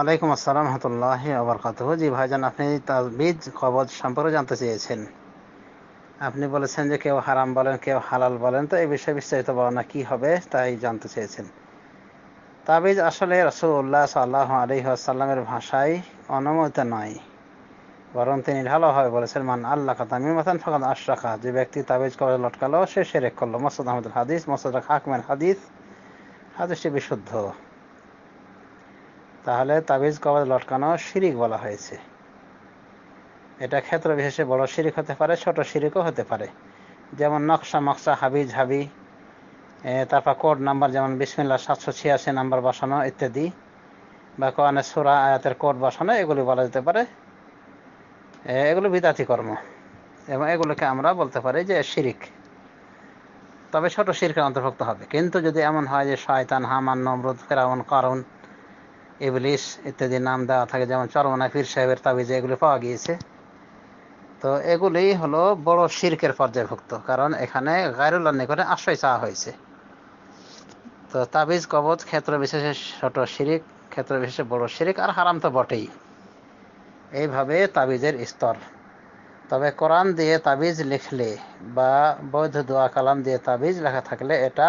ওয়ালাইকুম আসসালাম রহমতুল্লাহ আবরকাত জি ভাইজান আপনি তাজবিজ কবজ সম্পর্কে জানতে চেয়েছেন আপনি বলেছেন যে কেউ হারাম বলেন কেউ হালাল বলেন তো এই বিষয়ে বিস্তারিত বর্ণনা কী হবে তাই জানতে চেয়েছেন তাবিজ আসলে রসুল্লাহ সাল্লাহ আলী আসাল্লামের ভাষায় অনুমোদিত নয় বরং তিনি ঢালাভাবে বলেছেন মান আল্লাহ কাতামি মাতান ফকাত আশরাখা যে ব্যক্তি তাবিজ কবজ লটকালো সে সেরেক করলো মসুদ আহমদুল হাদিস মসুদ হাকমের হাদিস হাদিসটি বিশুদ্ধ তাহলে তাবিজ কবজ লটকানো শিরিক বলা হয়েছে এটা ক্ষেত্র বিশেষে বড় শিরিক হতে পারে ছোট শিরিকও হতে পারে যেমন নকশা মকশা হাবি তারপর কোড নাম্বার যেমন বিসমিল্লা সাতশো ছিয়াশি নাম্বার বসানো ইত্যাদি বা কোয়ানের সোরা আয়াতের কোড বসানো এগুলি বলা যেতে পারে এগুলো বিদাতি কর্ম এবং এগুলোকে আমরা বলতে পারি যে শিরিক তবে ছোট শিরকে অন্তর্ভুক্ত হবে কিন্তু যদি এমন হয় যে শয়তান হামান নমরুদ ফেরাউন কারণ ইবলিশ ইত্যাদি নাম দেওয়া থাকে যেমন চরমনা সাহেবের তাবিজে এগুলি পাওয়া গিয়েছে তো এগুলি হলো বড় শির্কের পর্যায়ভুক্ত কারণ এখানে গায়রুল্লাহ নিকটে আশ্রয় চাওয়া হয়েছে তো তাবিজ কবচ ক্ষেত্র বিশেষে ছোট শিরিক ক্ষেত্র বিশেষে বড় শিরিক আর হারাম তো বটেই এইভাবে তাবিজের স্তর তবে কোরআন দিয়ে তাবিজ লিখলে বা বৈধ দোয়া কালাম দিয়ে তাবিজ লেখা থাকলে এটা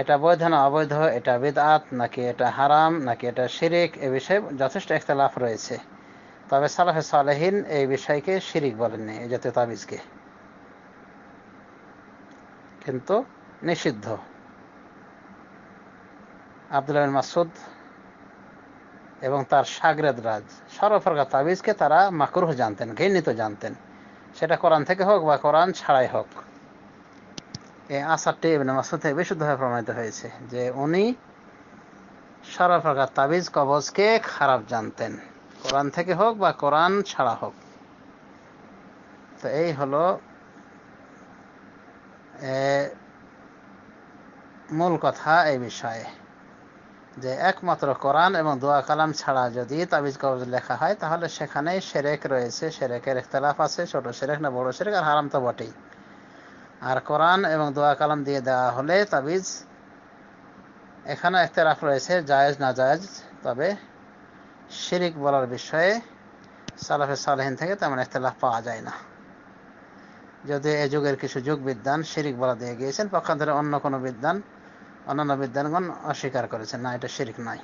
এটা বৈধ না অবৈধ এটা বেদাত নাকি এটা হারাম নাকি এটা শিরিক এ বিষয়ে যথেষ্ট একতলাফ রয়েছে তবে সালাফে সালেহীন এই বিষয়কে শিরিক বলেননি এই জাতীয় তাবিজকে কিন্তু নিষিদ্ধ আব্দুল মাসুদ এবং তার সাগরেদ রাজ সর্বপ্রকার তাবিজকে তারা মাকরুহ জানতেন ঘৃণিত জানতেন সেটা কোরআন থেকে হোক বা কোরআন ছাড়াই হোক এই আসারটি ইবনে মাসুদ থেকে বিশুদ্ধভাবে প্রমাণিত হয়েছে যে উনি সারা প্রকার তাবিজ কবজকে খারাপ জানতেন কোরআন থেকে হোক বা কোরআন ছাড়া হোক তো এই হল মূল কথা এই বিষয়ে যে একমাত্র কোরআন এবং দোয়া কালাম ছাড়া যদি তাবিজ কবজ লেখা হয় তাহলে সেখানে সেরেক রয়েছে সেরেকের ইখতলাফ আছে ছোট সেরেক না বড় সেরেক আর হারাম তো বটেই আর কোরআন এবং দোয়া কালাম দিয়ে দেওয়া হলে তাবিজ একটা রাফ রয়েছে জায়েজ না জায়েজ তবে শিরিক বলার বিষয়ে সালাফে সালহীন থেকে তেমন একতলাফ পাওয়া যায় না যদি এ যুগের কিছু যুগ বিদ্যান শিরিক বলা দিয়ে গিয়েছেন ধরে অন্য কোনো বিদ্যান অন্যান্য বিদ্যানগণ অস্বীকার করেছেন না এটা শিরিক নয়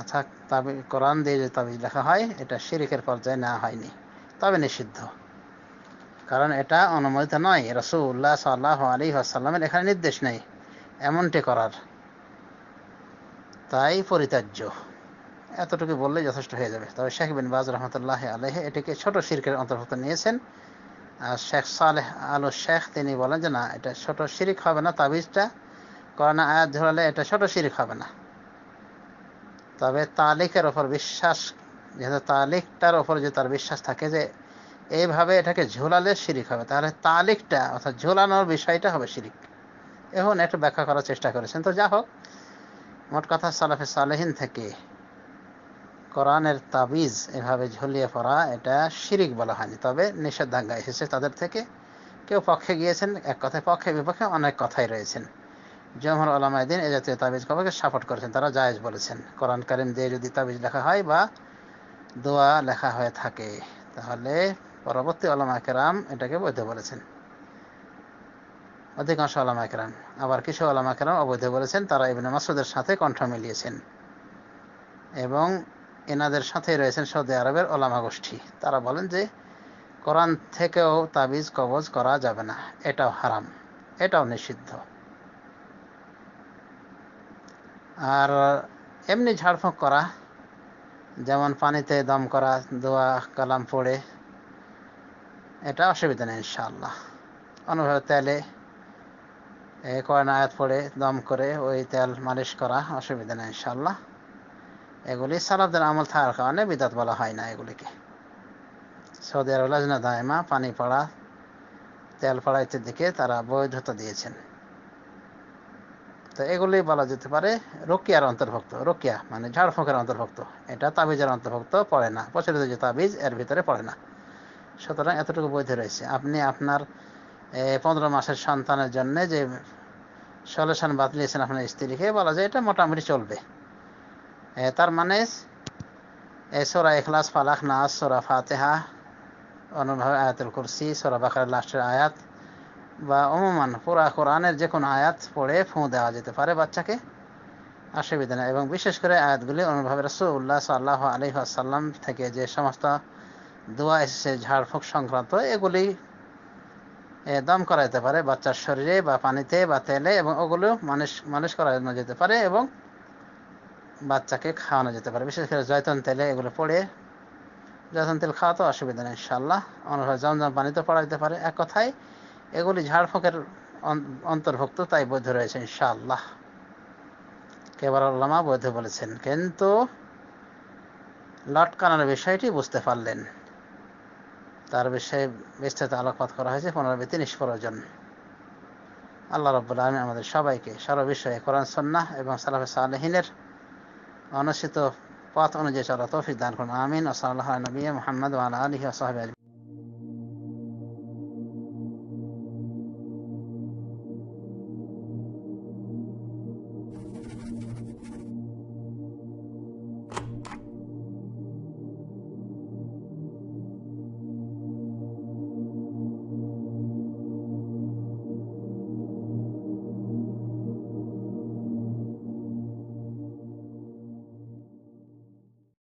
আচ্ছা তাবি কোরআন দিয়ে যে তাবিজ লেখা হয় এটা শিরিকের পর্যায়ে নেওয়া হয়নি তবে নিষিদ্ধ কারণ এটা অনুমোদিত নয় রসুল্লাহ সাল্লাহ আলী আসাল্লামের এখানে নির্দেশ নেই এমনটি করার তাই পরিত্যাজ্য এতটুকু বললে যথেষ্ট হয়ে যাবে তবে শেখ বিন বাজ রহমতুল্লাহ আলহ এটিকে ছোট শিরকের অন্তর্ভুক্ত নিয়েছেন আর শেখ সালেহ আলো শেখ তিনি বলেন যে না এটা ছোট শিরিক হবে না তাবিজটা করোনা আয়াত ধরালে এটা ছোট শিরিক হবে না তবে তালিকের ওপর বিশ্বাস যেহেতু তালিকটার ওপর যে তার বিশ্বাস থাকে যে এইভাবে এটাকে ঝোলালে শিরিক হবে তাহলে তালিকটা অর্থাৎ ঝোলানোর বিষয়টা হবে শিরিক এখন একটু ব্যাখ্যা করার চেষ্টা করেছেন তো যা হোক মোট কথা সালাফে সালেহীন থেকে কোরআনের তাবিজ এভাবে ঝুলিয়ে পড়া এটা শিরিক বলা হয়নি তবে নিষেধাজ্ঞা এসেছে তাদের থেকে কেউ পক্ষে গিয়েছেন এক কথায় পক্ষে বিপক্ষে অনেক কথাই রয়েছেন জমর আলামায়দিন এ জাতীয় তাবিজ কবাকে সাপোর্ট করেছেন তারা জায়েজ বলেছেন কোরআন কারিম দিয়ে যদি তাবিজ লেখা হয় বা দোয়া লেখা হয়ে থাকে তাহলে পরবর্তী আলম আকরাম এটাকে বৈধ বলেছেন অধিকাংশ আলম আকরাম আবার কিছু আলম আকরাম অবৈধ বলেছেন তারা ইবনে মাসুদের সাথে কণ্ঠ মিলিয়েছেন এবং এনাদের সাথে রয়েছেন সৌদি আরবের ওলামা গোষ্ঠী তারা বলেন যে কোরআন থেকেও তাবিজ কবজ করা যাবে না এটাও হারাম এটাও নিষিদ্ধ আর এমনি ঝাড়ফুঁক করা যেমন পানিতে দম করা দোয়া কালাম পড়ে এটা অসুবিধা নেই ইনশাল্লাহ অনুভবে তেলে কয়েন আয়াত পড়ে দম করে ওই তেল মালিশ করা অসুবিধা নেই ইনশাল্লাহ এগুলি সালাবদের আমল থাকার কারণে বিদাত বলা হয় না এগুলিকে সৌদি আরব লাজনা দায়মা পানি পড়া তেল পড়া ইত্যাদিকে তারা বৈধতা দিয়েছেন তো এগুলি বলা যেতে পারে রোকিয়ার অন্তর্ভুক্ত রোকিয়া মানে ঝাড়ফুঁকের অন্তর্ভুক্ত এটা তাবিজের অন্তর্ভুক্ত পড়ে না প্রচলিত যে তাবিজ এর ভিতরে পড়ে না সুতরাং এতটুকু বৈধ রয়েছে আপনি আপনার পনেরো মাসের সন্তানের জন্য যে সলিউশন বাতলিয়েছেন আপনার স্ত্রীকে বলা যায় এটা মোটামুটি চলবে তার মানে সোরা এখলাস ফালাক নাস সোরা ফাতেহা অনুভাবে আয়াতুল কুরসি সোরা বাকার লাস্টের আয়াত বা অমমান পুরা কোরআনের যে কোনো আয়াত পড়ে ফুঁ দেওয়া যেতে পারে বাচ্চাকে অসুবিধা নেই এবং বিশেষ করে আয়াতগুলি অনুভাবে রসুল্লাহ সাল্লাহ আলহ আসাল্লাম থেকে যে সমস্ত দোয়া এসেছে ঝাড়ফুঁক সংক্রান্ত এগুলি দম করা যেতে পারে বাচ্চার শরীরে বা পানিতে বা তেলে এবং ওগুলো মানুষ মানুষ করানো যেতে পারে এবং বাচ্চাকে খাওয়ানো যেতে পারে বিশেষ করে জয়তন তেলে এগুলো পড়ে জয়তন তেল খাওয়া তো অসুবিধা নেই ইনশাল্লাহ অনুভব জমজম পানিতে পড়া যেতে পারে এক কথায় এগুলি ঝাড়ফুঁকের অন্তর্ভুক্ত তাই বৈধ রয়েছে ইনশাল্লাহ কেবল আল্লামা বৈধ বলেছেন কিন্তু লটকানোর বিষয়টি বুঝতে পারলেন তার বিষয়ে বিস্তারিত আলোকপাত করা হয়েছে পুনরাবৃত্তি নিষ্প্রয়োজন আল্লাহ রব্বুল আলমী আমাদের সবাইকে সর্ববিষয়ে কোরআন সন্না এবং সালাফে সালেহিনের অনুষ্ঠিত পথ অনুযায়ী চলা তৌফিক দান করুন আমিন সাল্লাহ নবী মোহাম্মদ আলী